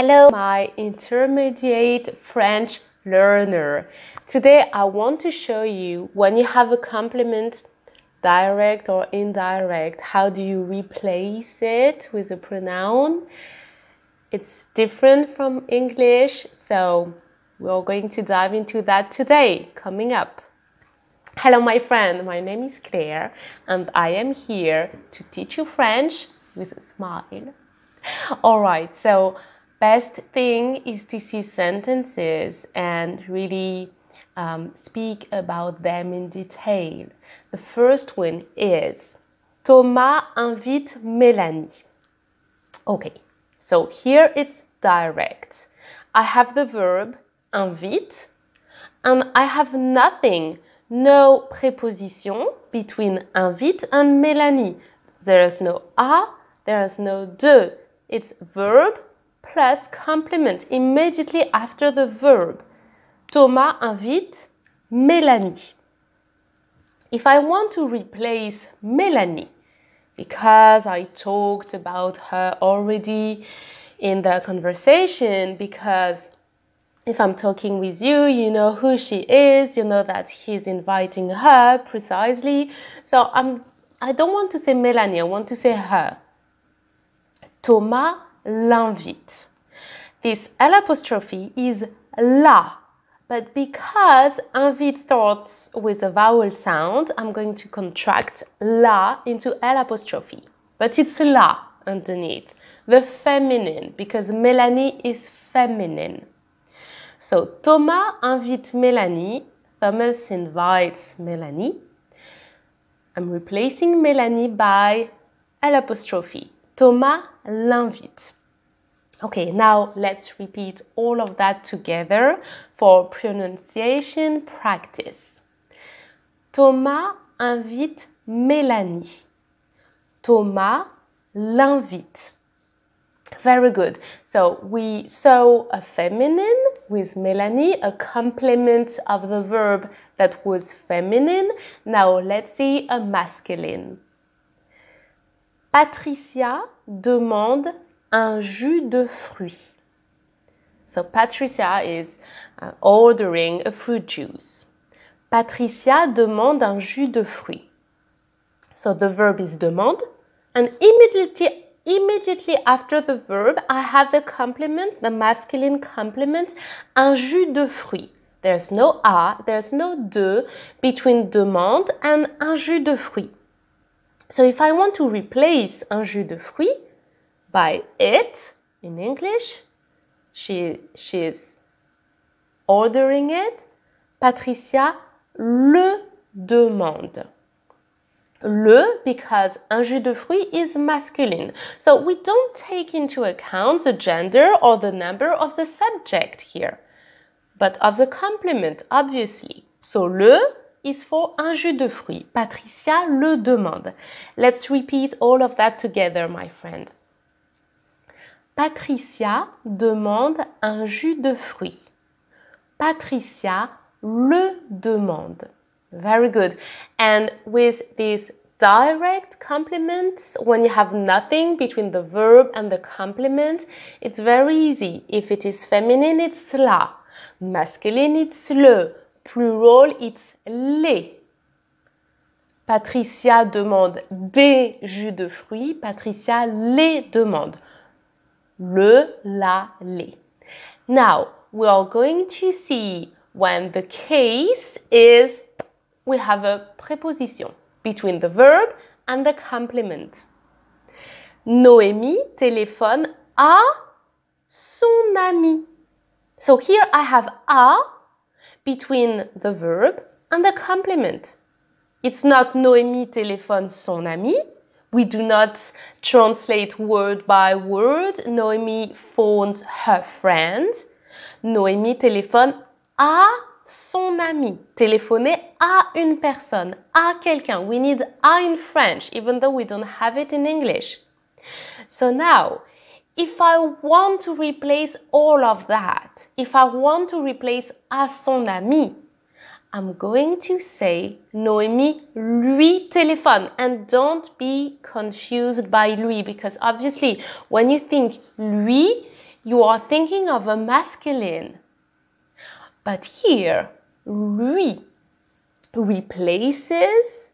Hello, my intermediate French learner. Today I want to show you when you have a compliment, direct or indirect, how do you replace it with a pronoun? It's different from English, so we're going to dive into that today, coming up. Hello, my friend. My name is Claire, and I am here to teach you French with a smile. All right, so best thing is to see sentences and really um, speak about them in detail. The first one is Thomas invite Mélanie. Okay, so here it's direct. I have the verb invite and I have nothing, no preposition between invite and Mélanie. There is no a, there is no de. It's verb plus complement immediately after the verb. Thomas invite Mélanie. If I want to replace Mélanie, because I talked about her already in the conversation, because if I'm talking with you, you know who she is, you know that he's inviting her precisely. So I'm I don't want to say Melanie, I want to say her. Thomas l'invite. This L apostrophe is la, but because invite starts with a vowel sound, I'm going to contract la into L apostrophe. But it's la underneath, the feminine, because Melanie is feminine. So Thomas invite Melanie, Thomas invites Melanie. I'm replacing Melanie by L apostrophe. Thomas l'invite. Okay, now let's repeat all of that together for pronunciation practice. Thomas invite Mélanie. Thomas l'invite. Very good. So we saw a feminine with Mélanie, a complement of the verb that was feminine. Now let's see a masculine. Patricia demande un jus de fruits. So Patricia is uh, ordering a fruit juice. Patricia demande un jus de fruits. So the verb is demande and immediately immediately after the verb I have the complement, the masculine complement un jus de fruits. There's no a, there's no de between demande and un jus de fruits. So if I want to replace un jus de fruits, by it in English. She, she's ordering it. Patricia le demande. Le because un jus de fruits is masculine. So we don't take into account the gender or the number of the subject here, but of the complement, obviously. So le is for un jus de fruits. Patricia le demande. Let's repeat all of that together, my friend. Patricia demande un jus de fruits. Patricia le demande. Very good. And with these direct compliments, when you have nothing between the verb and the complement, it's very easy. If it is feminine, it's la. Masculine, it's le. Plural, it's les. Patricia demande des jus de fruits. Patricia les demande. le, la, les. Now, we are going to see when the case is we have a preposition between the verb and the complement. Noémie téléphone à son ami. So here I have a between the verb and the complement. It's not Noémie téléphone son ami, we do not translate word by word. Noémie phones her friend. Noémie téléphone à son ami. Téléphoner à une personne, à quelqu'un. We need à in French, even though we don't have it in English. So now, if I want to replace all of that, if I want to replace à son ami, I'm going to say Noemi lui téléphone and don't be confused by lui because obviously when you think lui, you are thinking of a masculine. But here, lui replaces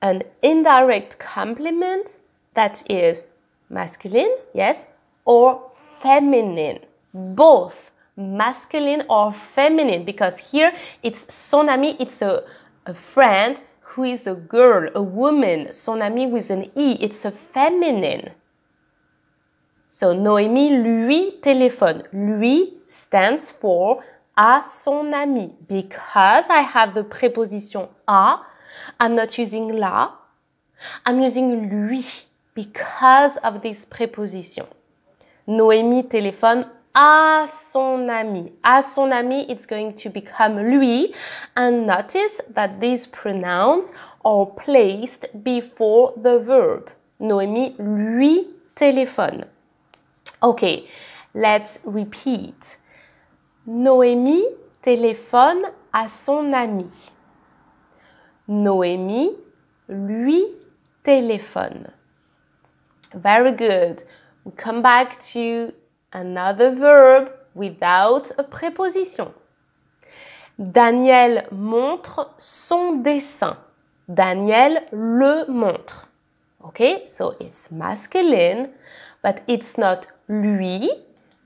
an indirect complement that is masculine, yes, or feminine. Both masculine or feminine because here it's son ami, it's a, a friend who is a girl, a woman, son ami with an E, it's a feminine. So Noémie lui téléphone. Lui stands for à son ami because I have the preposition à. I'm not using la. I'm using lui because of this preposition. Noémie téléphone à son ami. À son ami, it's going to become lui. And notice that these pronouns are placed before the verb. Noémie lui téléphone. Okay, let's repeat. Noémie téléphone à son ami. Noémie lui téléphone. Very good. We come back to another verb without a preposition. Daniel montre son dessin. Daniel le montre. Okay, so it's masculine, but it's not lui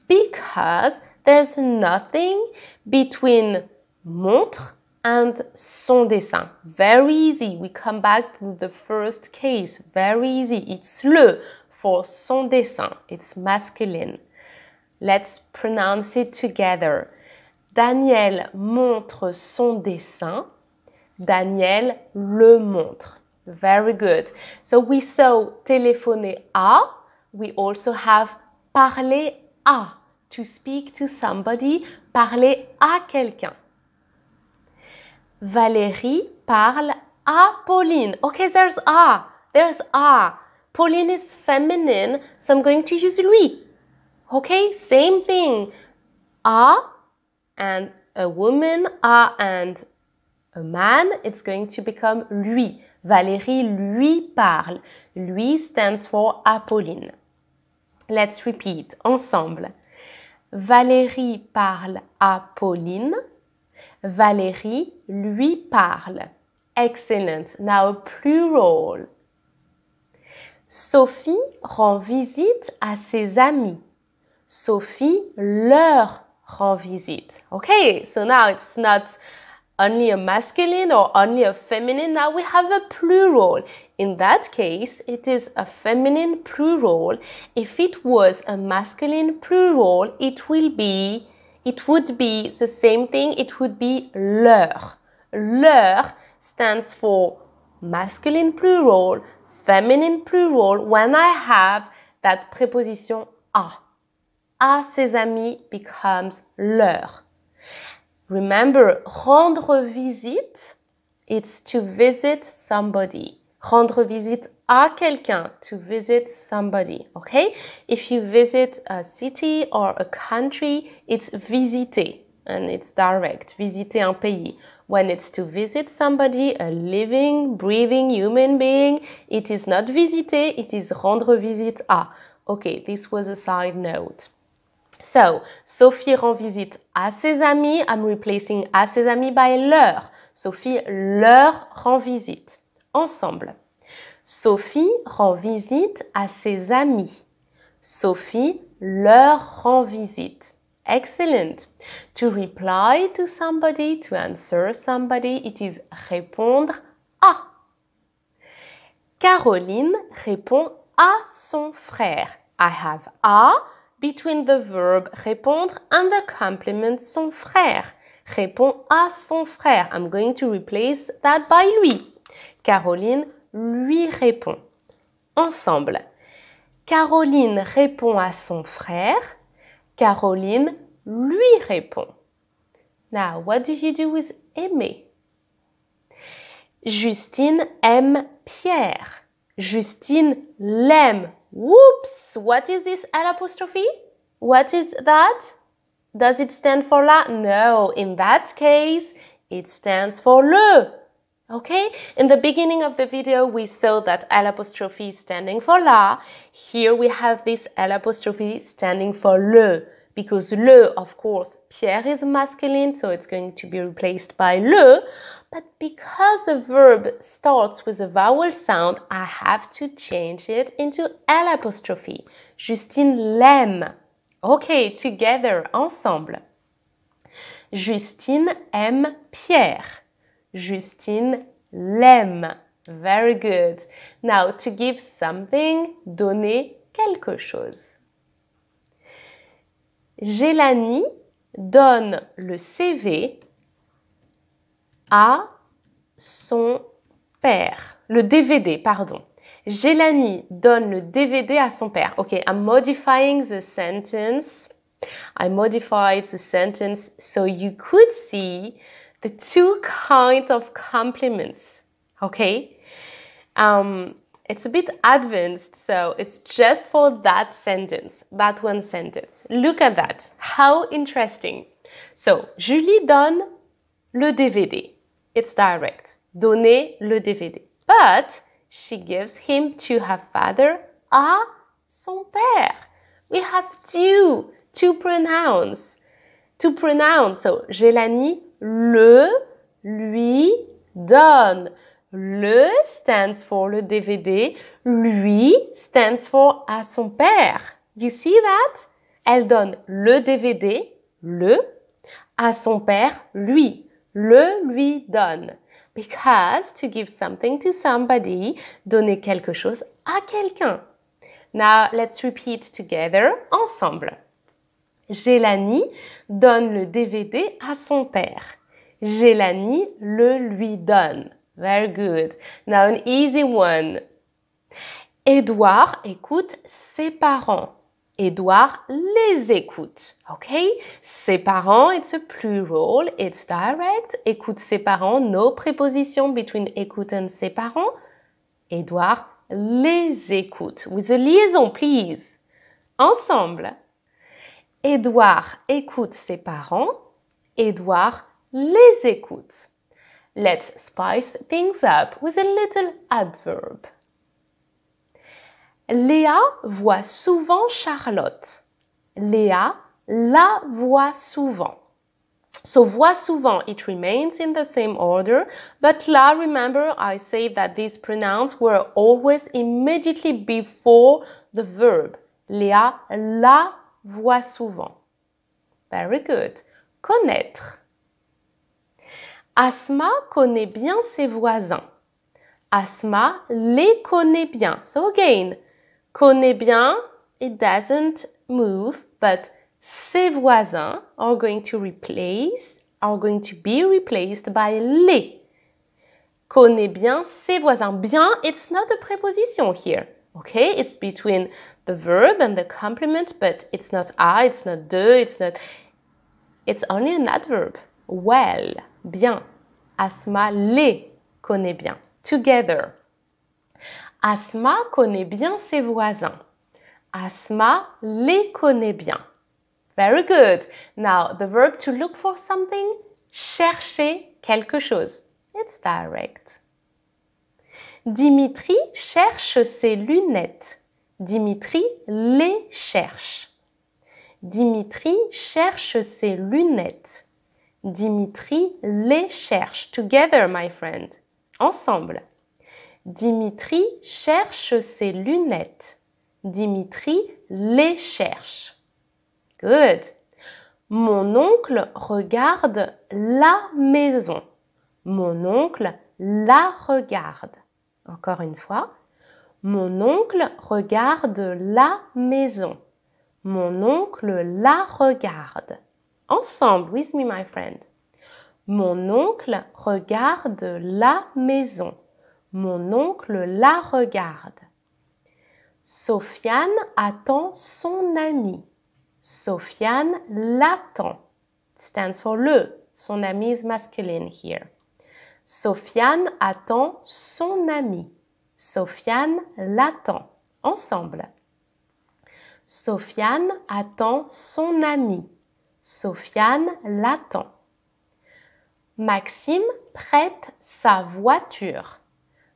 because there's nothing between montre and son dessin. Very easy. We come back to the first case. Very easy. It's le for son dessin. It's masculine. Let's pronounce it together. Daniel montre son dessin. Daniel le montre. Very good. So we saw téléphoner à. We also have parler à. To speak to somebody, parler à quelqu'un. Valérie parle à Pauline. Okay, there's a. There's a. Pauline is feminine, so I'm going to use lui. Okay, same thing. A and a woman, a and a man, it's going to become lui. Valérie lui parle. Lui stands for Apolline. Let's repeat ensemble. Valérie parle à Pauline. Valérie lui parle. Excellent. Now plural. Sophie rend visite à ses amis. Sophie leur rend visite. Okay, so now it's not only a masculine or only a feminine. Now we have a plural. In that case, it is a feminine plural. If it was a masculine plural, it will be, it would be the same thing. It would be leur. Leur stands for masculine plural, feminine plural when I have that preposition a. Ah à ses amis becomes leur. Remember, rendre visite, it's to visit somebody. Rendre visite à quelqu'un, to visit somebody. Okay? If you visit a city or a country, it's visiter and it's direct, visiter un pays. When it's to visit somebody, a living, breathing human being, it is not visiter, it is rendre visite à. Okay, this was a side note. So, Sophie rend visite à ses amis. I'm replacing à ses amis by leur. Sophie leur rend visite. Ensemble. Sophie rend visite à ses amis. Sophie leur rend visite. Excellent. To reply to somebody, to answer somebody, it is répondre à. Caroline répond à son frère. I have a between the verb répondre and the complement son frère. Répond à son frère. I'm going to replace that by lui. Caroline lui répond. Ensemble. Caroline répond à son frère. Caroline lui répond. Now, what do you do with aimer? Justine aime Pierre. Justine l'aime Whoops! What is this L apostrophe? What is that? Does it stand for la? No, in that case, it stands for le. Okay? In the beginning of the video, we saw that L apostrophe standing for la. Here we have this L apostrophe standing for le because le, of course, Pierre is masculine, so it's going to be replaced by le. But because the verb starts with a vowel sound, I have to change it into L apostrophe. Justine l'aime. Okay, together, ensemble. Justine aime Pierre. Justine l'aime. Very good. Now, to give something, donner quelque chose. Gélanie donne le CV à son père. Le DVD, pardon. Gélanie donne le DVD à son père. Ok, I'm modifying the sentence. I modified the sentence so you could see the two kinds of compliments. Okay? Um, It's a bit advanced, so it's just for that sentence, that one sentence. Look at that. How interesting. So, Julie donne le DVD. It's direct. Donner le DVD. But she gives him to her father, à son père. We have two to pronounce. To pronounce. So, Jelani le lui donne. Le stands for le DVD. Lui stands for à son père. You see that? Elle donne le DVD, le, à son père, lui. Le lui donne. Because to give something to somebody, donner quelque chose à quelqu'un. Now let's repeat together, ensemble. Gélanie donne le DVD à son père. Gélanie le lui donne. Very good. Now an easy one. Edouard écoute ses parents. Edouard les écoute. Okay? Ses parents, it's a plural, it's direct. Écoute ses parents, no preposition between écoute and ses parents. Edouard les écoute. With a liaison, please. Ensemble. Edouard écoute ses parents. Edouard les écoute. Let's spice things up with a little adverb. Léa voit souvent Charlotte. Léa la voit souvent. So voit souvent, it remains in the same order, but la, remember I say that these pronouns were always immediately before the verb. Léa la voit souvent. Very good. Connaître. Asma connaît bien ses voisins. Asma les connaît bien. So again, connaît bien, it doesn't move, but ses voisins are going to replace, are going to be replaced by les. Connaît bien ses voisins. Bien, it's not a preposition here. Okay, it's between the verb and the complement, but it's not a, it's not de, it's not. It's only an adverb. Well bien. Asma les connaît bien. Together. Asma connaît bien ses voisins. Asma les connaît bien. Very good. Now, the verb to look for something, chercher quelque chose. It's direct. Dimitri cherche ses lunettes. Dimitri les cherche. Dimitri cherche ses lunettes. Dimitri les cherche. Together, my friend. Ensemble. Dimitri cherche ses lunettes. Dimitri les cherche. Good. Mon oncle regarde la maison. Mon oncle la regarde. Encore une fois. Mon oncle regarde la maison. Mon oncle la regarde. Ensemble, with me, my friend. Mon oncle regarde la maison. Mon oncle la regarde. Sofiane attend son ami. Sofiane l'attend. Stands for le. Son ami is masculine here. Sofiane attend son ami. Sofiane l'attend. Ensemble. Sofiane attend son ami. Sofiane l'attend. Maxime prête sa voiture.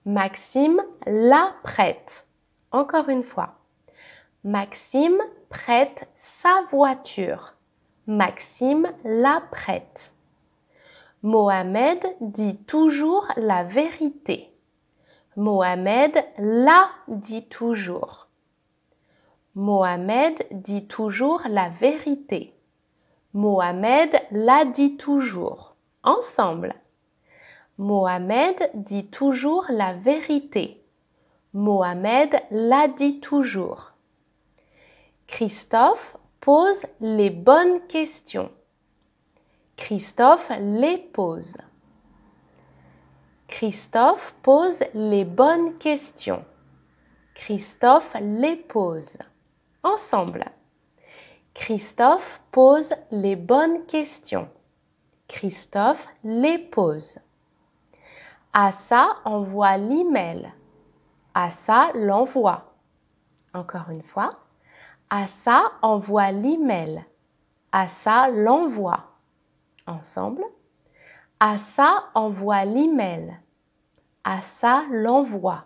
Maxime la prête. Encore une fois. Maxime prête sa voiture. Maxime la prête. Mohamed dit toujours la vérité. Mohamed la dit toujours. Mohamed dit toujours la vérité. Mohamed l'a dit toujours. Ensemble. Mohamed dit toujours la vérité. Mohamed l'a dit toujours. Christophe pose les bonnes questions. Christophe les pose. Christophe pose les bonnes questions. Christophe les pose. Ensemble. Christophe pose les bonnes questions. Christophe les pose. Assa envoie l'email. Assa l'envoie. Encore une fois. Assa envoie l'email. Assa l'envoie. Ensemble. Assa envoie l'email. Assa l'envoie.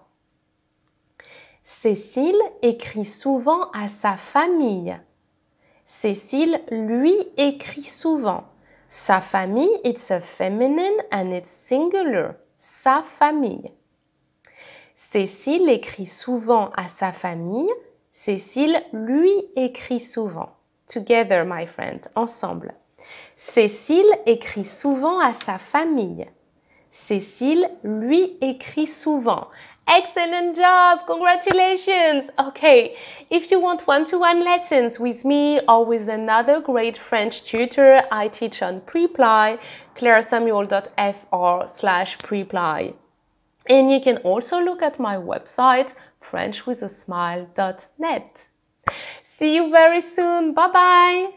Cécile écrit souvent à sa famille. Cécile, lui, écrit souvent. Sa famille, it's a feminine and it's singular. Sa famille. Cécile écrit souvent à sa famille. Cécile lui écrit souvent. Together, my friend, ensemble. Cécile écrit souvent à sa famille. Cécile lui écrit souvent. Excellent job! Congratulations! Okay, if you want one to one lessons with me or with another great French tutor, I teach on preply, clairesamuel.fr slash preply. And you can also look at my website, frenchwithasmile.net. See you very soon! Bye bye!